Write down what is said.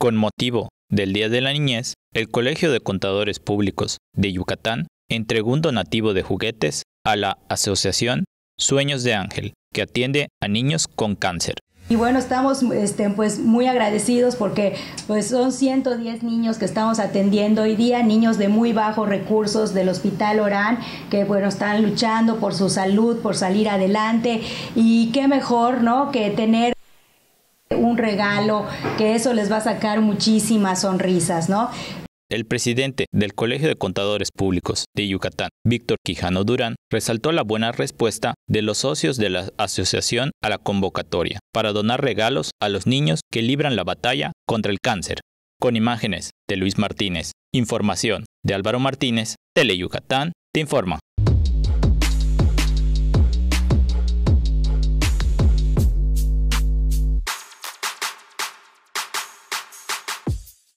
Con motivo del Día de la Niñez, el Colegio de Contadores Públicos de Yucatán entregó un donativo de juguetes a la Asociación Sueños de Ángel, que atiende a niños con cáncer. Y bueno, estamos este, pues, muy agradecidos porque pues, son 110 niños que estamos atendiendo hoy día, niños de muy bajos recursos del Hospital Orán, que bueno, están luchando por su salud, por salir adelante. Y qué mejor, ¿no? Que tener un regalo, que eso les va a sacar muchísimas sonrisas, ¿no? El presidente del Colegio de Contadores Públicos de Yucatán, Víctor Quijano Durán, resaltó la buena respuesta de los socios de la asociación a la convocatoria para donar regalos a los niños que libran la batalla contra el cáncer. Con imágenes de Luis Martínez, información de Álvaro Martínez, Tele Yucatán, te informa.